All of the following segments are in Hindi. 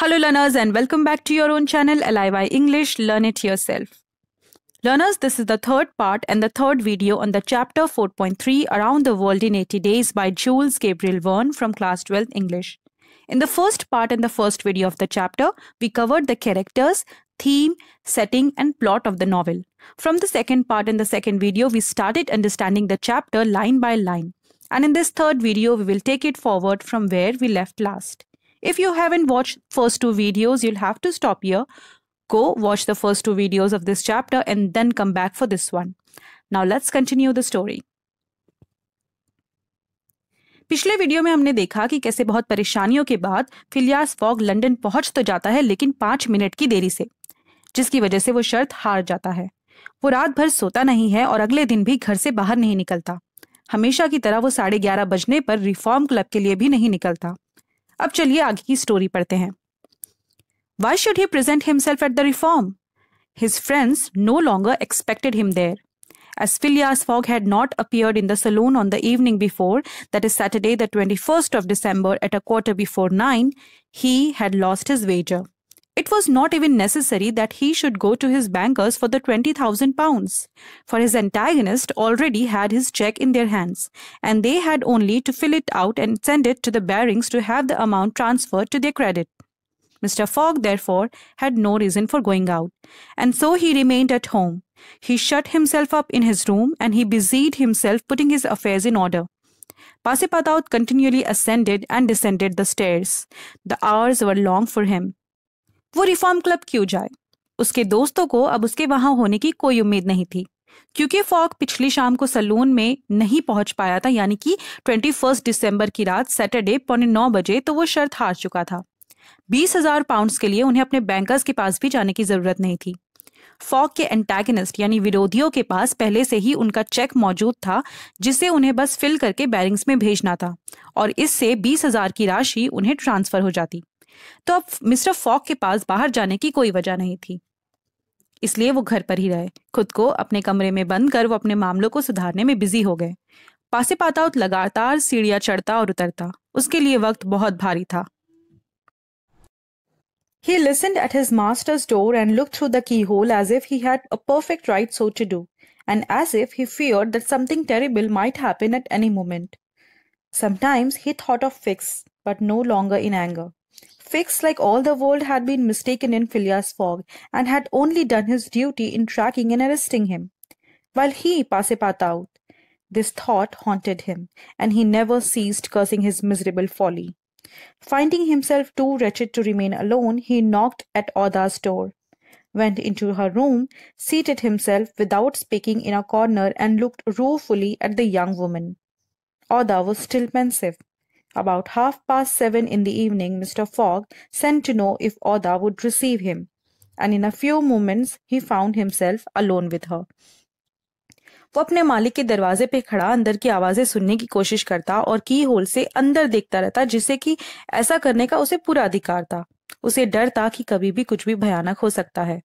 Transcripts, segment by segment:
Hello learners and welcome back to your own channel LIY English Learn It Yourself. Learners, this is the third part and the third video on the chapter 4.3 Around the World in 80 Days by Jules Gabriel Verne from class 12 English. In the first part and the first video of the chapter, we covered the characters, theme, setting and plot of the novel. From the second part and the second video, we started understanding the chapter line by line. And in this third video, we will take it forward from where we left last. If you haven't watched first two videos, you'll have to stop here. Go watch the first two videos of this chapter and then come back for this one. Now let's continue the story. पिछले वीडियो में हमने देखा कि कैसे बहुत परेशानियों के बाद फिलियास फॉग लंदन पहुंच तो जाता है लेकिन पांच मिनट की देरी से जिसकी वजह से वो शर्त हार जाता है वो रात भर सोता नहीं है और अगले दिन भी घर से बाहर नहीं निकलता हमेशा की तरह वो साढ़े ग्यारह बजने पर रिफॉर्म क्लब के लिए भी नहीं निकलता अब चलिए आगे की स्टोरी पढ़ते हैं why should he present himself at the Reform his friends no longer expected him there. As Phileas Fogg had not appeared in the saloon on the evening before, that is Saturday, the 21st of December, at a quarter before nine, he had lost his wager. It was not even necessary that he should go to his bankers for the 20,000 pounds, for his antagonist already had his cheque in their hands, and they had only to fill it out and send it to the Barings to have the amount transferred to their credit. Mr. Fogg, therefore, had no reason for going out, and so he remained at home. He shut himself up in his room and he busied himself putting his affairs in order. Pasipataut continually ascended and descended the stairs. The hours were long for him. वो रिफॉर्म क्लब क्यों जाए उसके दोस्तों को अब उसके वहां होने की कोई उम्मीद नहीं थी क्योंकि फॉक पिछली शाम को सलून में नहीं पहुंच पाया था यानी कि ट्वेंटी फर्स्ट दिसंबर की रात सैटरडे पौने नौ बजे तो वो शर्त हार चुका था बीस हजार पाउंड के लिए उन्हें अपने बैंकर्स के पास भी जाने की जरूरत नहीं थी फॉक के एंटेगनिस्ट यानी विरोधियों के पास पहले से ही उनका चेक मौजूद था जिसे उन्हें बस फिल करके बैरिंग्स में भेजना था और इससे बीस हजार की राशि उन्हें ट्रांसफर हो जाती तो अब मिस्टर फॉक के पास बाहर जाने की कोई वजह नहीं थी इसलिए वो घर पर ही रहे खुद को अपने कमरे में बंद कर वो अपने मामलों को सुधारने में बिजी हो गए पासे पाताउत लगातार सीढ़ियां चढ़ता और उतरता उसके लिए वक्त बहुत भारी था He listened at his master's door and looked through the keyhole as if he had a perfect right so to do, and as if he feared that something terrible might happen at any moment. Sometimes he thought of Fix, but no longer in anger. Fix, like all the world, had been mistaken in Phileas Fogg, and had only done his duty in tracking and arresting him, while he Passepartout. out. This thought haunted him, and he never ceased cursing his miserable folly. Finding himself too wretched to remain alone, he knocked at Oda's door, went into her room, seated himself without speaking in a corner, and looked ruefully at the young woman. Oda was still pensive. About half past seven in the evening, Mr. Fogg sent to know if Oda would receive him, and in a few moments he found himself alone with her. वो अपने मालिक के दरवाजे पे खड़ा अंदर की आवाजें सुनने की कोशिश करता और की होल से अंदर देखता रहता जिससे कि ऐसा करने का उसे पूरा अधिकार था उसे डर था कि कभी भी कुछ भी भयानक हो सकता है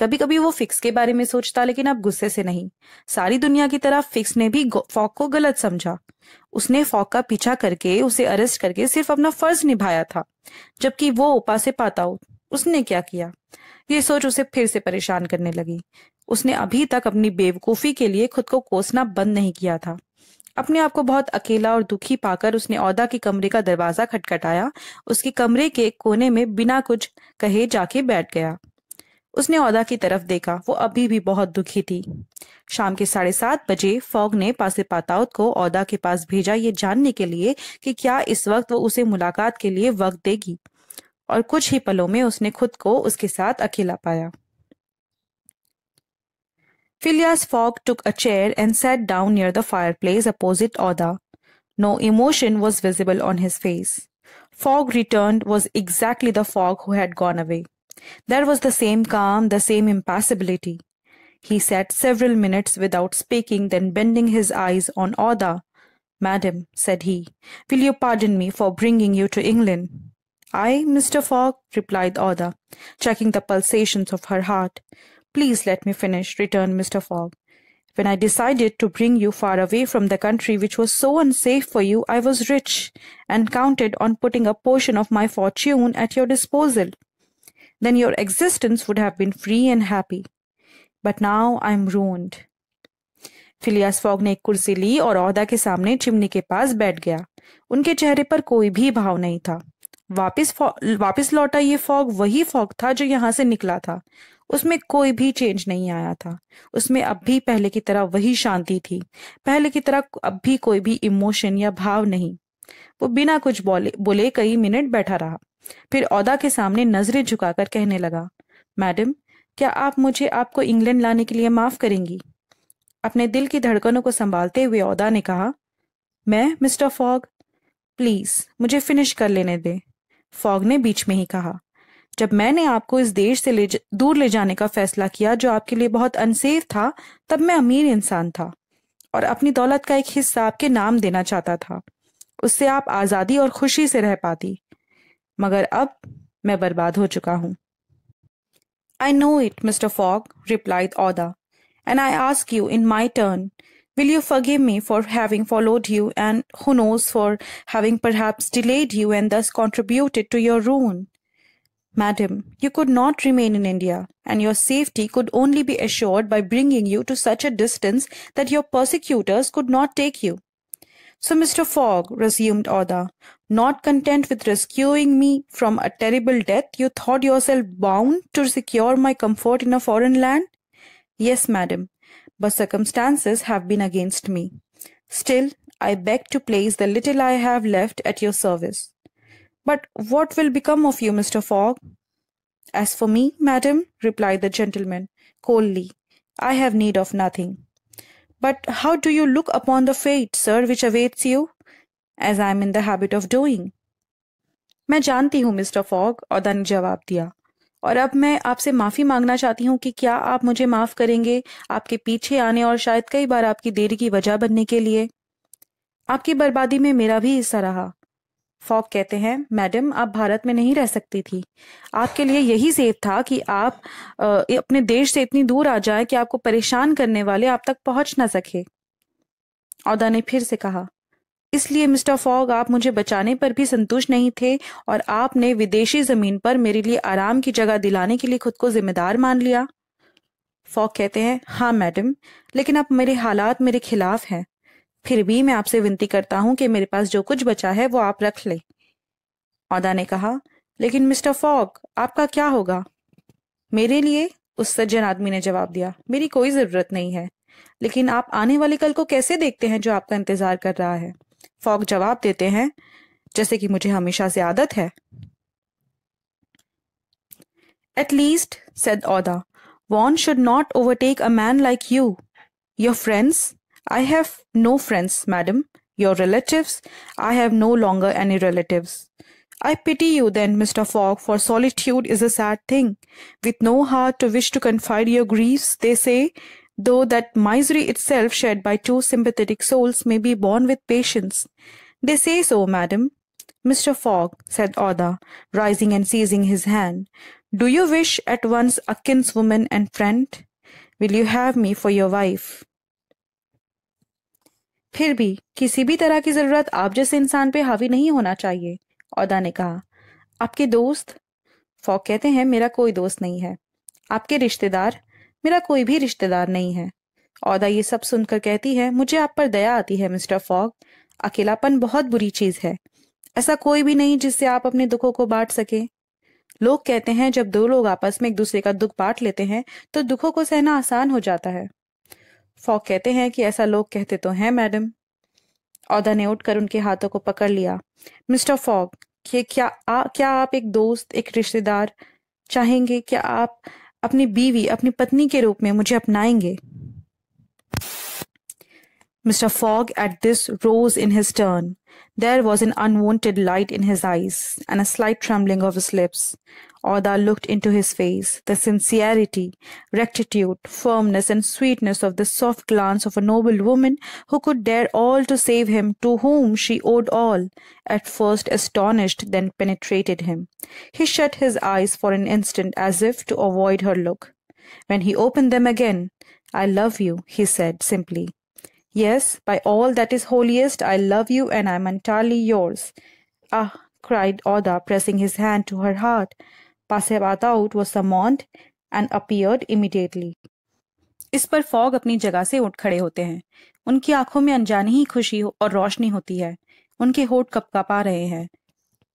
कभी कभी वो फिक्स के बारे में सोचता लेकिन अब गुस्से से नहीं सारी दुनिया की तरह फिक्स ने भी फॉक को गलत समझा उसने फॉक का पीछा करके उसे अरेस्ट करके सिर्फ अपना फर्ज निभाया था जबकि वो उपा से पाता उसने क्या किया ये सोच उसे फिर से परेशान करने लगी उसने अभी तक अपनी बेवकूफी के लिए खुद को कोसना बंद नहीं किया था अपने आप को बहुत अकेला और दुखी पाकर उसने औदा के कमरे का दरवाजा खटखटाया उसके कमरे के कोने में बिना कुछ कहे जाके बैठ गया उसने औदा की तरफ देखा वो अभी भी बहुत दुखी थी शाम के साढ़े सात बजे फॉग ने पासे पाताउत को औदा के पास भेजा ये जानने के लिए कि क्या इस वक्त वो उसे मुलाकात के लिए वक्त देगी और कुछ ही पलों में उसने खुद को उसके साथ अकेला पाया Phileas Fogg took a chair and set down near the fireplace opposite Aouda no emotion was visible on his face Fogg return was exactly the Fogg who had gone away There was the same calm, the same impassibility. He sat several minutes without speaking, then bending his eyes on Oda. Madam, said he, will you pardon me for bringing you to England? I, Mr. Fogg, replied Oda, checking the pulsations of her heart. Please let me finish, returned Mr. Fogg. When I decided to bring you far away from the country which was so unsafe for you, I was rich, and counted on putting a portion of my fortune at your disposal. then your existence would have been free and happy. But now I am ruined. Phileas Fogg ने एक कुर्सी ली और औहदा के सामने चिमनी के पास बैठ गया उनके चेहरे पर कोई भी भाव नहीं था वापिस वापिस लौटा ये फॉग वही फॉग था जो यहाँ से निकला था उसमें कोई भी चेंज नहीं आया था उसमें अब भी पहले की तरह वही शांति थी पहले की तरह अब भी कोई भी इमोशन या भाव नहीं वो बिना कुछ बोले बोले कई मिनट बैठा रहा फिर औदा के सामने नजरें झुकाकर कहने लगा मैडम क्या आप मुझे आपको इंग्लैंड लाने के लिए माफ करेंगी अपने दिल की धड़कनों को संभालते हुए औदा ने कहा मैं मिस्टर फॉग प्लीज मुझे फिनिश कर लेने दे फॉग ने बीच में ही कहा जब मैंने आपको इस देश से ले ज... दूर ले जाने का फैसला किया जो आपके लिए बहुत अनसेफ था तब मैं अमीर इंसान था और अपनी दौलत का एक हिस्सा आपके नाम देना चाहता था उससे आप आज़ादी और खुशी से रह पाती मगर अब मैं बर्बाद हो चुका हूं I know it mister Fogg "and I ask you, in my turn, Will you forgive me for having followed you and who knows for having perhaps delayed you and thus contributed to your ruin? Madam, you could not remain in India, and your safety could only be assured by bringing you to such a distance that your persecutors could not take you. So Mr. Fogg, resumed Oda, not content with rescuing me from a terrible death, you thought yourself bound to secure my comfort in a foreign land? Yes, madam, but circumstances have been against me. Still, I beg to place the little I have left at your service. But what will become of you, Mr. Fogg? As for me, madam, replied the gentleman, coldly, I have need of nothing. But how do you look upon the fate, sir, which awaits you? As I am in the habit of doing. मैं जानती हूँ मिस्टर फॉग औदा ने जवाब दिया और अब मैं आपसे माफ़ी मांगना चाहती हूँ कि क्या आप मुझे माफ़ करेंगे आपके पीछे आने और शायद कई बार आपकी देरी की वजह बनने के लिए आपकी बर्बादी में मेरा भी हिस्सा रहा फॉक कहते हैं मैडम आप भारत में नहीं रह सकती थी आपके लिए यही सेफ था कि आप आ, अपने देश से इतनी दूर आ जाए कि आपको परेशान करने वाले आप तक पहुंच ना सके औदा ने फिर से कहा इसलिए मिस्टर फॉग आप मुझे बचाने पर भी संतुष्ट नहीं थे और आपने विदेशी जमीन पर मेरे लिए आराम की जगह दिलाने के लिए खुद को जिम्मेदार मान लिया फॉग कहते हैं हाँ मैडम लेकिन अब मेरे हालात मेरे खिलाफ हैं फिर भी मैं आपसे विनती करता हूं कि मेरे पास जो कुछ बचा है वो आप रख ले औदा ने कहा लेकिन मिस्टर फॉग आपका क्या होगा मेरे लिए उस सज्जन आदमी ने जवाब दिया मेरी कोई जरूरत नहीं है लेकिन आप आने वाले कल को कैसे देखते हैं जो आपका इंतजार कर रहा है फॉग जवाब देते हैं जैसे कि मुझे हमेशा से आदत है at least said Aouda one should not overtake a man like you your friends I have no friends, madam, your relatives. I have no longer any relatives. I pity you then, Mr. Fogg, for solitude is a sad thing. With no heart to wish to confide your griefs, they say, though that misery itself shared by two sympathetic souls may be borne with patience. They say so, madam. Mr. Fogg, said Oda, rising and seizing his hand, do you wish at once a kinswoman and friend? Will you have me for your wife? फिर भी किसी भी तरह की जरूरत आप जैसे इंसान पे हावी नहीं होना चाहिए औदा ने कहा आपके दोस्त फॉक कहते हैं मेरा कोई दोस्त नहीं है आपके रिश्तेदार मेरा कोई भी रिश्तेदार नहीं है औदा ये सब सुनकर कहती है मुझे आप पर दया आती है मिस्टर फॉग अकेलापन बहुत बुरी चीज है ऐसा कोई भी नहीं जिससे आप अपने दुखों को बांट सके लोग कहते हैं जब दो लोग आपस में एक दूसरे का दुख बांट लेते हैं तो दुखों को सहना आसान हो जाता है फॉक कहते हैं कि ऐसा लोग कहते तो हैं मैडम औदा ने उठकर उनके हाथों को पकड़ लिया मिस्टर फॉक ये क्या आ, क्या आप एक दोस्त एक रिश्तेदार चाहेंगे क्या आप अपनी बीवी अपनी पत्नी के रूप में मुझे अपनाएंगे mister Fogg at this rose in his turn there was an unwonted light in his eyes and a slight trembling of his lips Oda looked into his face. The sincerity, rectitude, firmness, and sweetness of the soft glance of a noble woman who could dare all to save him to whom she owed all, at first astonished, then penetrated him. He shut his eyes for an instant as if to avoid her look. When he opened them again, I love you, he said simply. Yes, by all that is holiest, I love you and I am entirely yours. Ah, cried Oda, pressing his hand to her heart. Passepartout was summoned and appeared immediately. इस पर फॉग अपनी जगह से उठ खड़े होते हैं उनकी आंखों में अनजानी ही खुशी और रोशनी होती है उनके होठ कपकपा रहे हैं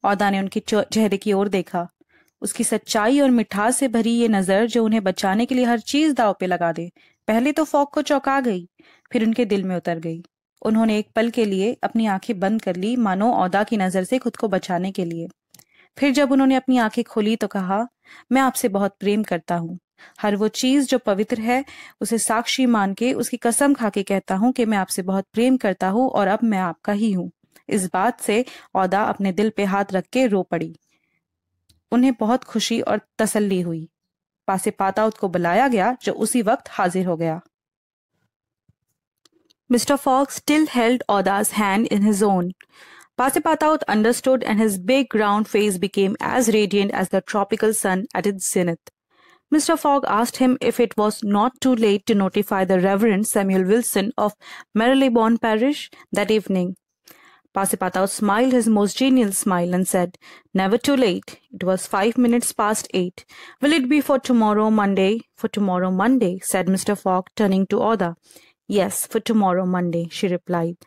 औदा ने उनके चेहरे की ओर देखा उसकी सच्चाई और मिठास से भरी ये नजर जो उन्हें बचाने के लिए हर चीज दाव पे लगा दे पहले तो फॉग को चौंका गई फिर उनके दिल में उतर गई उन्होंने एक पल के लिए अपनी आंखें बंद कर ली मानो औदा की नजर से खुद को बचाने के लिए फिर जब उन्होंने अपनी आंखें खोली तो कहा मैं आपसे बहुत प्रेम करता हूँ हर वो चीज जो पवित्र है उसे साक्षी मान के उसकी कसम खा के कहता हूँ कि मैं आपसे बहुत प्रेम करता हूँ और अब मैं आपका ही हूँ इस बात से औदा अपने दिल पे हाथ रख के रो पड़ी उन्हें बहुत खुशी और तसल्ली हुई पासे पाताउत को बुलाया गया जो उसी वक्त हाजिर हो गया mister Fogg still held Aouda's hand in his own Pasipataut understood, and his big round face became as radiant as the tropical sun at its zenith. Mr. Fogg asked him if it was not too late to notify the Reverend Samuel Wilson of Marylebone Parish that evening. Pasipataut smiled his most genial smile and said, Never too late. It was five minutes past eight. Will it be for tomorrow, Monday? For tomorrow, Monday, said Mr. Fogg, turning to Oda. Yes, for tomorrow, Monday, she replied.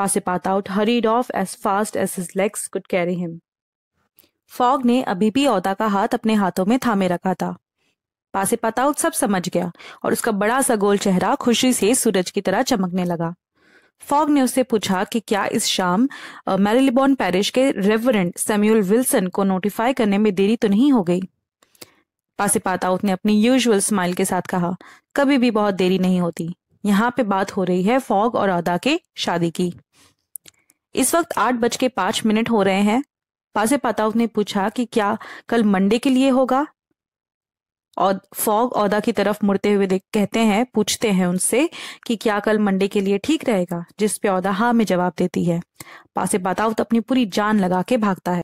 Passepartout hurried off as fast as his legs could carry him Fogg ने अभी भी औदा का हाथ अपने हाथों में थामे रखा था पासेपाताउट सब समझ गया और उसका बड़ा सा गोल चेहरा खुशी से सूरज की तरह चमकने लगा फॉग ने उससे पूछा कि क्या इस शाम मैरिलिबोन पैरिश के रेवरेंट सैम्यूल विल्सन को नोटिफाई करने में देरी तो नहीं हो गई पासेपाताउट ने अपनी यूजुअल स्माइल के साथ कहा कभी भी बहुत देरी नहीं होती यहाँ पे बात हो रही है फॉग और अदा के शादी की इस वक्त आठ बज के पांच मिनट हो रहे हैं पासे पाताउत ने पूछा कि क्या कल मंडे के लिए होगा और फॉग औदा की तरफ मुड़ते हुए कहते हैं पूछते हैं उनसे कि क्या कल मंडे के लिए ठीक रहेगा जिस पे औदा हाँ में जवाब देती है पासे पाताउत तो अपनी पूरी जान लगा के भागता है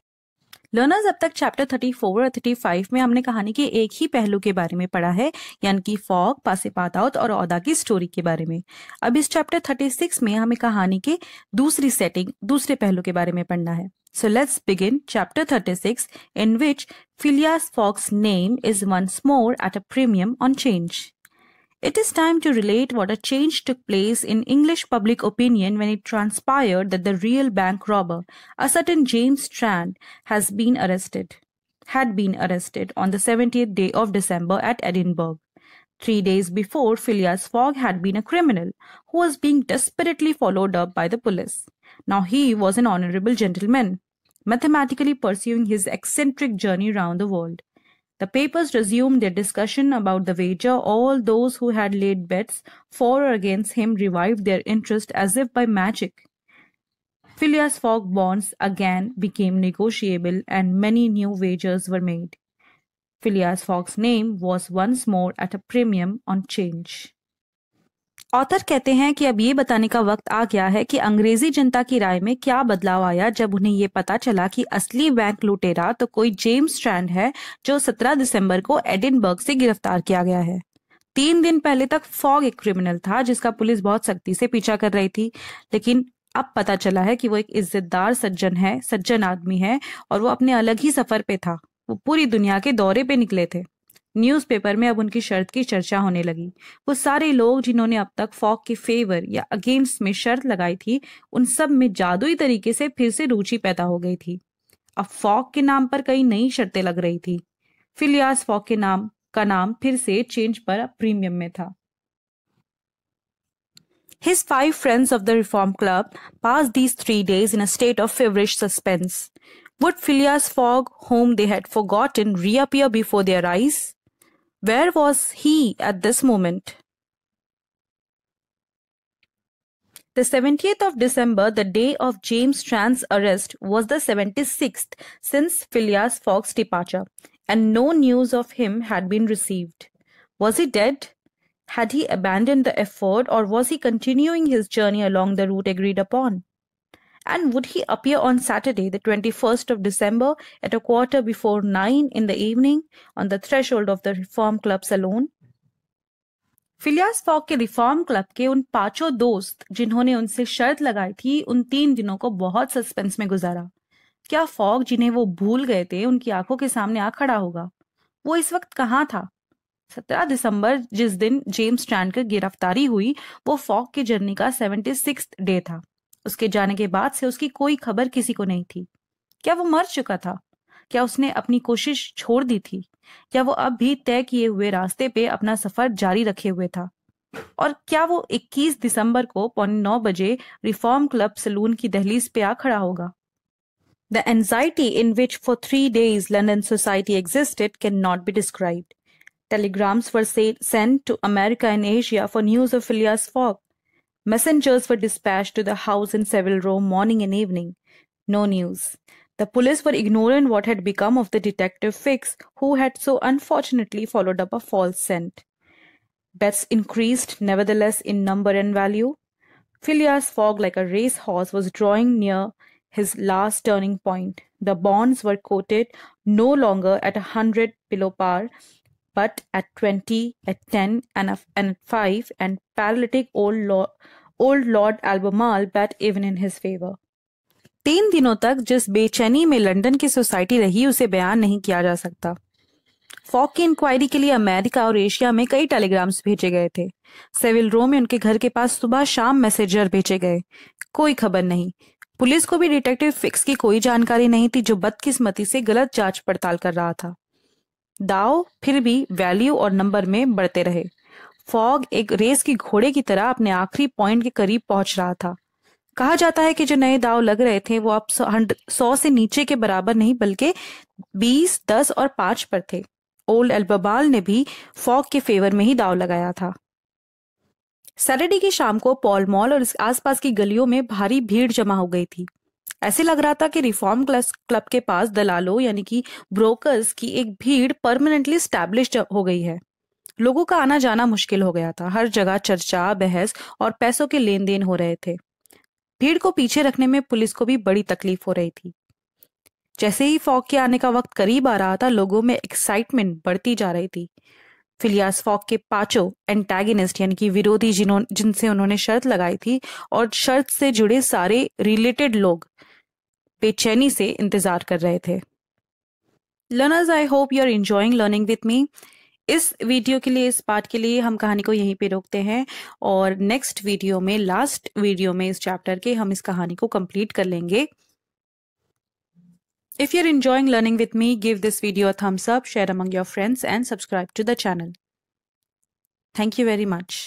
लर्नर्स अब तक चैप्टर 34 और 35 में हमने कहानी के एक ही पहलू के बारे में पढ़ा है यानी कि फॉग पासे पाताउत और औदा की स्टोरी के बारे में अब इस चैप्टर 36 में हमें कहानी के दूसरी सेटिंग दूसरे पहलू के बारे में पढ़ना है So let's begin chapter 36, in which Phileas Fogg's name is once more at a premium on change It is time to relate what a change took place in English public opinion when it transpired that the real bank robber, a certain James Strand, has been arrested, had been arrested on the 70th day of December at Edinburgh. Three days before, Phileas Fogg had been a criminal who was being desperately followed up by the police. Now he was an honorable gentleman, mathematically pursuing his eccentric journey round the world. The papers resumed their discussion about the wager. All those who had laid bets for or against him revived their interest as if by magic. Phileas Fogg bonds again became negotiable and many new wagers were made. Phileas Fogg's name was once more at a premium on change. Author कहते हैं कि अब ये बताने का वक्त आ गया है कि अंग्रेजी जनता की राय में क्या बदलाव आया जब उन्हें ये पता चला कि असली बैंक लुटेरा तो कोई जेम्स ट्रैंड है जो 17 दिसंबर को एडिनबर्ग से गिरफ्तार किया गया है तीन दिन पहले तक फॉग एक क्रिमिनल था जिसका पुलिस बहुत सख्ती से पीछा कर रही थी लेकिन अब पता चला है कि वो एक इज्जतदार सज्जन है सज्जन आदमी है और वो अपने अलग ही सफर पे था वो पूरी दुनिया के दौरे पे निकले थे न्यूज़पेपर में अब उनकी शर्त की चर्चा होने लगी वो सारे लोग जिन्होंने अब तक फॉक के फेवर या अगेंस्ट में शर्त लगाई थी उन सब में जादुई तरीके से फिर से रुचि पैदा हो गई थी अब फॉक के नाम पर कई नई शर्तें लग रही थी फिलियास फॉक के नाम का नाम फिर से चेंज पर प्रीमियम में था His five friends of the Reform Club passed these three days in a state of feverish suspense. Would Phileas Fogg, whom they had forgotten, reappear before their eyes? Where was he at this moment? The 70th of December, the day of James Strand's arrest, was the 76th since Phileas Fogg's departure, and no news of him had been received. Was he dead? Had he abandoned the effort, or was he continuing his journey along the route agreed upon? And would he appear on Saturday, the 21st of December, at a quarter before nine in the evening on the threshold of the Reform Club saloon? Phileas Fogg के रिफॉर्म क्लब के उन पांचों दोस्त जिन्होंने उनसे शर्त लगाई थी उन तीन दिनों को बहुत सस्पेंस में गुजारा क्या फॉक जिन्हें वो भूल गए थे उनकी आंखों के सामने आ खड़ा होगा वो इस वक्त कहाँ था सत्रह दिसंबर जिस दिन जेम्स ट्रैंड की गिरफ्तारी हुई वो फॉक की जर्नी का सेवेंटी डे था उसके जाने के बाद से उसकी कोई खबर किसी को नहीं थी क्या वो मर चुका था क्या उसने अपनी कोशिश छोड़ दी थी क्या वो अब भी तय किए हुए रास्ते पे अपना सफर जारी रखे हुए था और क्या वो 21 दिसंबर को पौने नौ बजे रिफॉर्म क्लब सलून की दहलीज पे आ खड़ा होगा the anxiety in which for three days London society existed can not be describe telegrams were sent to America and Asia for news of Phileas Fogg Messengers were dispatched to the house in Savile Row morning and evening. No news. The police were ignorant what had become of the detective Fix, who had so unfortunately followed up a false scent. Bets increased, nevertheless, in number and value. Phileas Fogg, like a racehorse, was drawing near his last turning point. The bonds were quoted no longer at a hundred below par, but at 20, at 10, and, at 5, and paralytic old Lord, old Lord Albemarle bet even in his favor. तीन दिनों तक जिस बेचैनी में लंदन की सोसाइटी रही उसे बयान नहीं किया जा सकता फॉक की इंक्वायरी के लिए अमेरिका और एशिया में कई टेलीग्राम्स भेजे गए थे सेविल रो में उनके घर के पास सुबह शाम मैसेजर भेजे गए कोई खबर नहीं पुलिस को भी डिटेक्टिव फिक्स की कोई जानकारी नहीं थी जो बदकिस्मती से गलत जांच पड़ताल कर रहा था दाव फिर भी वैल्यू और नंबर में बढ़ते रहे फॉग एक रेस की घोड़े की तरह अपने आखिरी पॉइंट के करीब पहुंच रहा था कहा जाता है कि जो नए दाव लग रहे थे वो अब सौ से नीचे के बराबर नहीं बल्कि बीस दस और पांच पर थे ओल्ड एल्बाबाल ने भी फॉग के फेवर में ही दाव लगाया था सैटरडे की शाम को पॉल मॉल और आसपास की गलियों में भारी भीड़ जमा हो गई थी ऐसे लग रहा था कि रिफॉर्म क्लब के पास दलालों यानी कि ब्रोकर्स की एक भीड़ परमानेंटली स्टैब्लिश हो गई है लोगों का आना जाना मुश्किल हो गया था हर जगह चर्चा बहस और पैसों के लेन देन हो रहे थे भीड़ को पीछे रखने में पुलिस को भी बड़ी तकलीफ हो रही थी जैसे ही फॉग के आने का वक्त करीब आ रहा था लोगों में एक्साइटमेंट बढ़ती जा रही थी फिलियास फॉक के पांचों एंटेगनिस्ट यानी कि विरोधी जिन्होंने जिनसे उन्होंने शर्त लगाई थी और शर्त से जुड़े सारे रिलेटेड लोग बेचैनी से इंतजार कर रहे थे learners I hope you are enjoying learning with me इस वीडियो के लिए इस पार्ट के लिए हम कहानी को यहीं पे रोकते हैं और नेक्स्ट वीडियो में लास्ट वीडियो में इस चैप्टर के हम इस कहानी को कंप्लीट कर लेंगे If you're enjoying learning with me, give this video a thumbs up, share among your friends, and subscribe to the channel. Thank you very much.